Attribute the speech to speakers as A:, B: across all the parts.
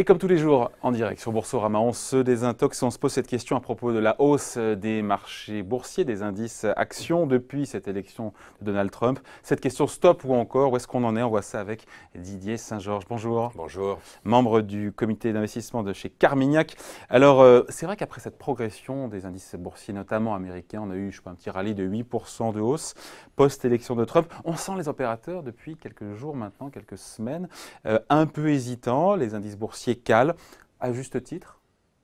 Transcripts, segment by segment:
A: Et comme tous les jours, en direct sur Boursorama, on se désintox, on se pose cette question à propos de la hausse des marchés boursiers, des indices actions depuis cette élection de Donald Trump. Cette question stop ou encore, où est-ce qu'on en est On voit ça avec Didier Saint-Georges. Bonjour. Bonjour. Membre du comité d'investissement de chez Carmignac. Alors, euh, c'est vrai qu'après cette progression des indices boursiers, notamment américains, on a eu je sais pas, un petit rallye de 8% de hausse post-élection de Trump. On sent les opérateurs depuis quelques jours maintenant, quelques semaines, euh, un peu hésitants. Les indices boursiers Cal, à juste titre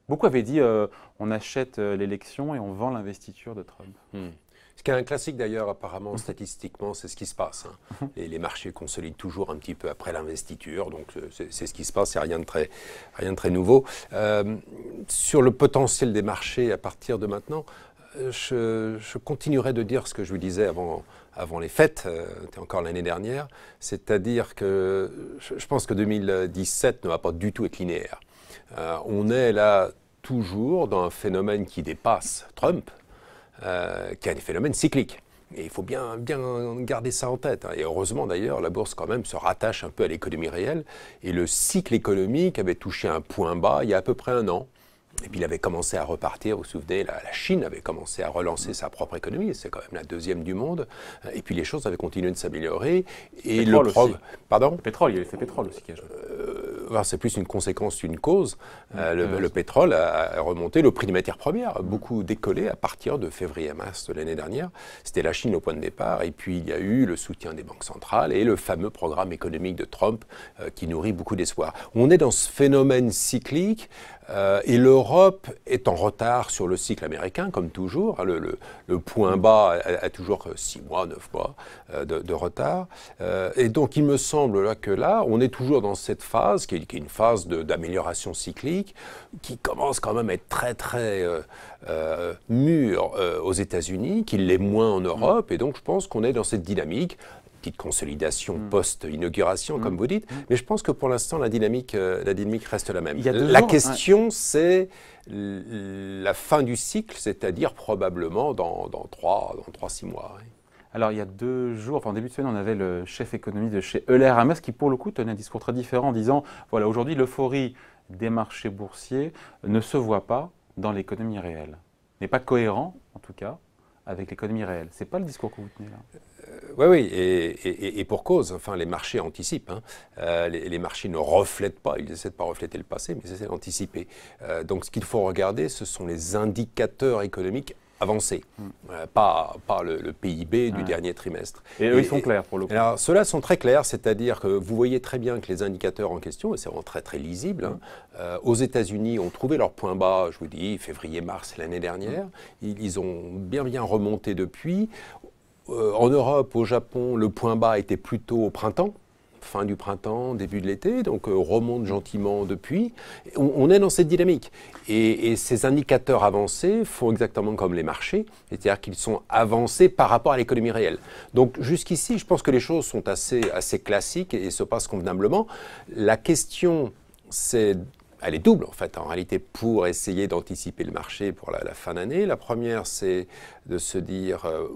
A: Beaucoup avaient dit euh,
B: on achète euh, l'élection et on vend l'investiture de Trump. Hmm. Ce qui est un classique d'ailleurs, apparemment, statistiquement, c'est ce qui se passe. Et hein. mhm. les, marchés consolident toujours un petit peu après l'investiture, donc euh, c'est ce qui se passe, c'est rien de très, rien de très nouveau. sur le potentiel des marchés à partir de maintenant, je, continuerai de dire ce que je vous disais avant, les fêtes, euh, encore l'année dernière, c'est-à-dire que je, pense que 2017 ne va pas du tout être linéaire. Euh, on est là toujours dans un phénomène qui dépasse Trump, euh, qui est un phénomène cyclique. Et il faut bien, garder ça en tête. Hein. Et heureusement d'ailleurs, la bourse quand même se rattache un peu à l'économie réelle. Et le cycle économique avait touché un point bas il y a à peu près un an. Et puis il avait commencé à repartir, vous vous souvenez, la, Chine avait commencé à relancer sa propre économie, c'est quand même la deuxième du monde. Et puis les choses avaient continué de s'améliorer. Et le, le Pardon Le pétrole, il y avait fait pétrole aussi qui a joué. Euh, c'est plus une conséquence qu'une cause. Euh, mmh. Mmh. le, pétrole a, remonté, le prix des matières premières a beaucoup décollé à partir de février mars de l'année dernière. C'était la Chine au point de départ. Et puis il y a eu le soutien des banques centrales et le fameux programme économique de Trump euh, qui nourrit beaucoup d'espoir. On est dans ce phénomène cyclique euh, et l'Europe est en retard sur le cycle américain, comme toujours. Hein. le, point bas a, toujours 6 mois, 9 mois euh, de, retard. Euh, et donc, il me semble là, que là, on est toujours dans cette phase, qui est, une phase d'amélioration cyclique, qui commence quand même à être très, très mûre aux États-Unis, qui l'est moins en Europe. Mm. Et donc, je pense qu'on est dans cette dynamique de consolidation hmm. post-inauguration, comme hmm. vous dites, mais je pense que pour l'instant, la dynamique, euh, la dynamique reste la même. la question, c'est la fin du cycle, c'est-à-dire probablement dans, dans 3-6 mois.
A: Alors, il y a deux jours, en début de semaine, on avait le chef économiste de chez Euler Hermes qui, pour le coup, tenait un discours très différent en disant voilà, aujourd'hui, l'euphorie des marchés boursiers ne se voit pas dans l'économie réelle, n'est pas cohérent, en tout cas, avec l'économie réelle. Ce n'est pas le discours que vous tenez
B: là. Euh, oui, oui, et, pour cause. Enfin, les marchés anticipent. Hein. Euh, les, marchés ne reflètent pas. Ils essaient de pas refléter le passé, mais ils essaient d'anticiper. Euh, donc, ce qu'il faut regarder, ce sont les indicateurs économiques avancé, hmm. euh, pas, le, PIB du dernier trimestre. Et, eux, ils sont clairs pour le coup. Alors, ceux-là sont très clairs, c'est-à-dire que vous voyez très bien que les indicateurs en question, et c'est vraiment très très lisible, hein, euh, aux États-Unis ont trouvé leur point bas, je vous dis, février-mars l'année dernière. Hmm. Ils, ont bien bien remonté depuis. Euh, en Europe, au Japon, le point bas était plutôt au printemps fin du printemps, début de l'été, donc euh, remonte gentiment depuis. On, est dans cette dynamique. Et, ces indicateurs avancés font exactement comme les marchés, c'est-à-dire qu'ils sont avancés par rapport à l'économie réelle. Donc jusqu'ici, je pense que les choses sont assez, assez classiques et, et se passent convenablement. La question c'est elle est double en fait en réalité pour essayer d'anticiper le marché pour la, fin d'année. La première, c'est de se dire euh,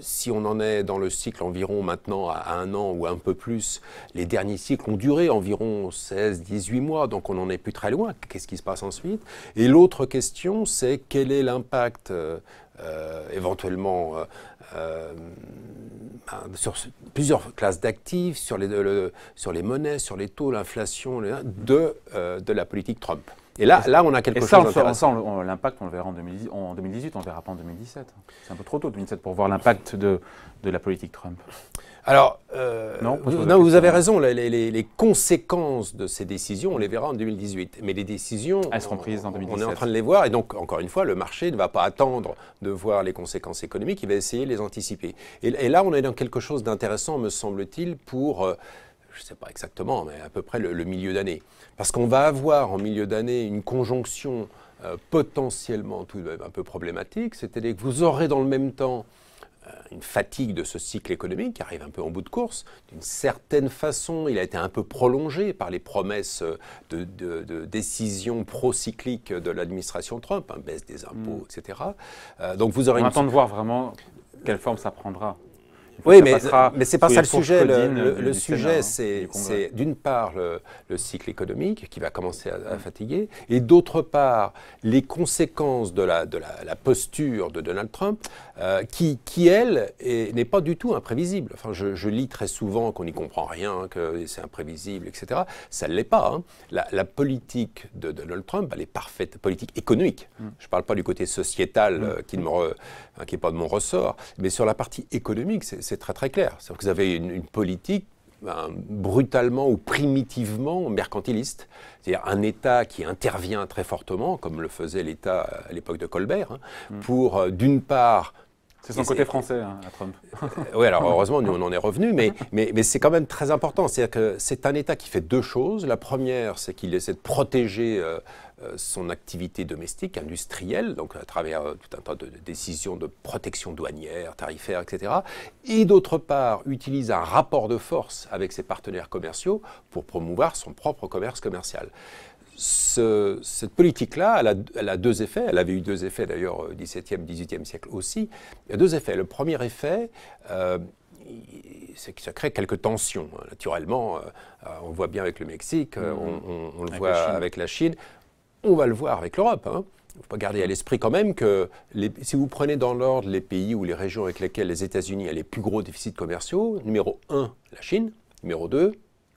B: si on en est dans le cycle environ maintenant à, un an ou un peu plus, les derniers cycles ont duré environ 16-18 mois, donc on n'en est plus très loin. Qu'est-ce qui se passe ensuite Et l'autre question, c'est quel est l'impact euh, euh, éventuellement sur plusieurs classes d'actifs, sur les, sur les monnaies, sur les taux, l'inflation, euh, de la politique Trump. Et là, là, on a quelque chose. ça,
A: l'impact, on le verra en, 2010, en 2018, on ne verra pas en 2017. C'est un peu trop tôt, 2017, pour voir l'impact de,
B: la politique Trump. Alors, euh, non, vous, avez raison, les, conséquences de ces décisions, on les verra en 2018. Mais les décisions, elles seront prises en 2017. On est en train de les voir, et donc, encore une fois, le marché ne va pas attendre de voir les conséquences économiques, il va essayer de les anticiper. Et, là, on est dans quelque chose d'intéressant, me semble-t-il, pour... Euh, je ne sais pas exactement, mais à peu près le, milieu d'année. Parce qu'on va avoir en milieu d'année une conjonction euh, potentiellement tout de même un peu problématique, c'est-à-dire que vous aurez dans le même temps euh, une fatigue de ce cycle économique qui arrive un peu en bout de course. D'une certaine façon, il a été un peu prolongé par les promesses de, de, décisions pro-cycliques de l'administration Trump, hein, baisse des impôts, mm. etc. Euh, donc vous aurez On attend de voir vraiment quelle forme ça prendra oui, mais, mais c'est pas ça le sujet. Le, sujet, hein, c'est d'une part le, cycle économique qui va commencer à, fatiguer, et d'autre part les conséquences de la, de la, posture de Donald Trump, euh, qui, qui, elle, n'est pas du tout imprévisible. Enfin, je, lis très souvent qu'on n'y comprend rien, hein, que c'est imprévisible, etc. Ça ne l'est pas. Hein. La, politique de, Donald Trump, elle est parfaite, politique économique. Mm. Je ne parle pas du côté sociétal mm. euh, qui n'est pas de mon ressort, mais sur la partie économique, c'est c'est très très clair. cest que vous avez une, politique ben, brutalement ou primitivement mercantiliste. C'est-à-dire un État qui intervient très fortement, comme le faisait l'État à l'époque de Colbert, hein, hmm. pour euh, d'une part c'est son côté français hein, à Trump. Euh, oui, alors heureusement, nous on en est revenu, mais, mais, c'est quand même très important. C'est-à-dire que c'est un État qui fait deux choses. La première, c'est qu'il essaie de protéger euh, euh, son activité domestique, industrielle, donc à travers euh, tout un tas de décisions de protection douanière, tarifaire, etc. Et d'autre part, utilise un rapport de force avec ses partenaires commerciaux pour promouvoir son propre commerce commercial. cette politique-là, elle, a deux effets. Elle avait eu deux effets d'ailleurs au XVIIe, XVIIIe siècle aussi. Il y a deux effets. Le premier effet, euh, c'est que ça crée quelques tensions. Hein, naturellement, on le voit bien avec le Mexique, mm-hmm. on, le voit avec la Chine. On va le voir avec l'Europe. Il hein. faut pas garder à l'esprit quand même que si vous prenez dans l'ordre les pays ou les régions avec lesquelles les États-Unis ont les plus gros déficits commerciaux, numéro 1, la Chine, numéro 2,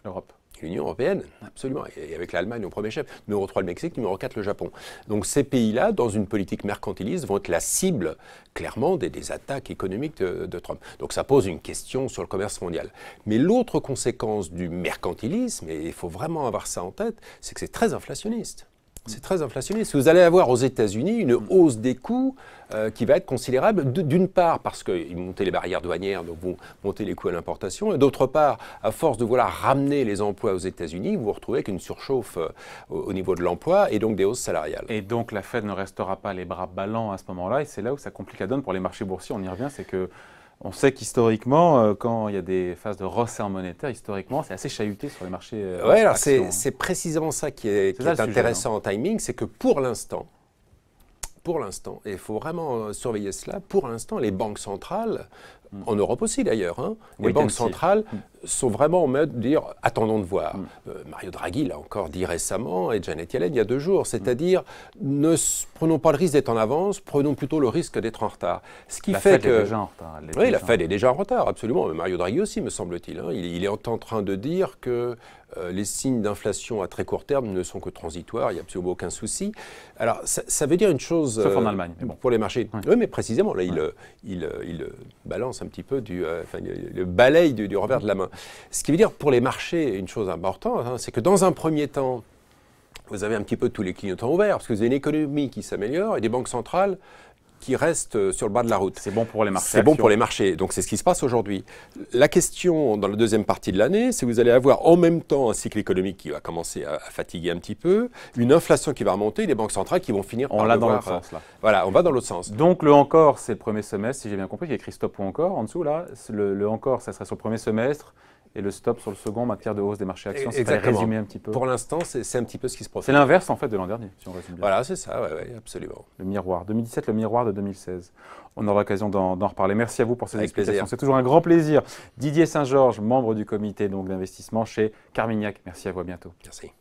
B: l'Europe. L'Union européenne, absolument, et avec l'Allemagne au premier chef, numéro 3 le Mexique, numéro 4 le Japon. Donc ces pays-là, dans une politique mercantiliste, vont être la cible clairement des, attaques économiques de, de, Trump. Donc ça pose une question sur le commerce mondial. Mais l'autre conséquence du mercantilisme, et il faut vraiment avoir ça en tête, c'est que c'est très inflationniste. C'est très inflationniste. Vous allez avoir aux États-Unis une mm. hausse des coûts euh, qui va être considérable, d'une part parce qu'ils montaient les barrières douanières, donc vont monter les coûts à l'importation, et d'autre part, à force de vouloir ramener les emplois aux États-Unis, vous vous retrouvez avec une surchauffe euh, au niveau de l'emploi et donc des hausses salariales. Et donc la Fed ne restera
A: pas les bras ballants à ce moment-là, et c'est là où ça complique la donne pour les marchés boursiers, on y revient, c'est que on sait qu'historiquement, euh, quand il y a des phases de resserre monétaire, historiquement, c'est assez chahuté sur les marchés. Euh, oui, alors hein. c'est
B: précisément ça qui est, intéressant hein. en timing, c'est que pour l'instant, pour l'instant, et il faut vraiment euh, surveiller cela, pour l'instant, les banques centrales Mm. En Europe aussi d'ailleurs. Hein. les banques centrales mm. sont vraiment en mode de dire attendons de voir. Mm. Euh, Mario Draghi l'a encore dit récemment et Janet Yellen il y a deux jours. C'est-à-dire ne prenons pas le risque d'être en avance, prenons plutôt le risque d'être en retard. Ce qui la fait Fed que. Est déjà en retard, oui, la Fed est déjà en retard, absolument. Mario Draghi aussi, me semble-t-il. Hein. Il, est en train de dire que euh, les signes d'inflation à très court terme ne sont que transitoires, il n'y a absolument aucun souci. Alors, ça, veut dire une chose. Sauf en euh, Allemagne. Pour les marchés. Oui. mais précisément, là, il, il balance un petit peu du euh, le du, revers de la main. Ce qui veut dire pour les marchés, une chose importante, hein, c'est que dans un premier temps, vous avez un petit peu tous les clignotants ouverts, parce que vous avez une économie qui s'améliore et des banques centrales qui restent euh, sur le bas de la route. C'est bon pour les marchés. C'est bon pour les marchés. Donc c'est ce qui se passe aujourd'hui. La question dans la deuxième partie de l'année, c'est que vous allez avoir en même temps un cycle économique qui va commencer à, fatiguer un petit peu, une inflation qui va remonter, des banques centrales qui vont finir on par. On dans l'autre sens là.
A: Euh, voilà, on va dans l'autre sens. Donc le encore, c'est le premier semestre, si j'ai bien compris. Il y a Christophe ou encore en dessous là. Le, le encore, ça serait sur le premier semestre et le stop sur le second en matière de hausse des marchés actions. C'est résumer un petit peu. Pour
B: l'instant, c'est un petit peu ce qui se passe. C'est l'inverse
A: en fait de l'an dernier, si on résume bien. Voilà,
B: c'est ça, oui, absolument.
A: Le miroir. 2017, le miroir de 2016. On aura l'occasion d'en reparler. Merci à vous pour ces explications. C'est toujours un grand plaisir. Didier Saint-Georges, membre du comité d'investissement chez Carmignac. Merci à vous, à bientôt.
B: Merci.